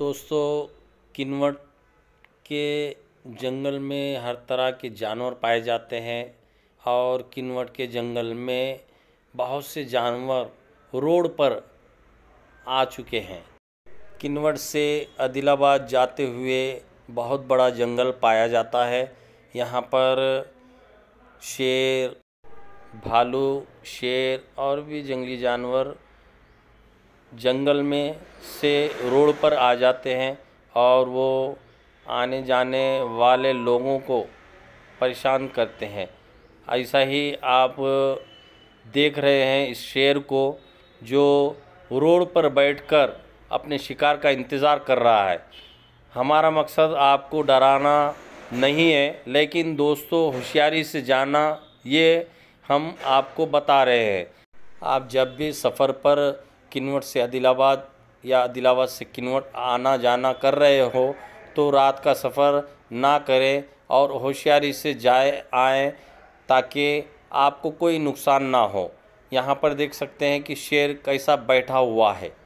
दोस्तों किनवट के जंगल में हर तरह के जानवर पाए जाते हैं और किनवट के जंगल में बहुत से जानवर रोड पर आ चुके हैं किनवट से आदिलाबाद जाते हुए बहुत बड़ा जंगल पाया जाता है यहाँ पर शेर भालू शेर और भी जंगली जानवर जंगल में से रोड पर आ जाते हैं और वो आने जाने वाले लोगों को परेशान करते हैं ऐसा ही आप देख रहे हैं इस शेर को जो रोड पर बैठकर अपने शिकार का इंतज़ार कर रहा है हमारा मकसद आपको डराना नहीं है लेकिन दोस्तों होशियारी से जाना ये हम आपको बता रहे हैं आप जब भी सफ़र पर किनवट से आदिलाबाद या आदिलाबाद से किनवट आना जाना कर रहे हो तो रात का सफ़र ना करें और होशियारी से जाए आए ताकि आपको कोई नुकसान ना हो यहाँ पर देख सकते हैं कि शेर कैसा बैठा हुआ है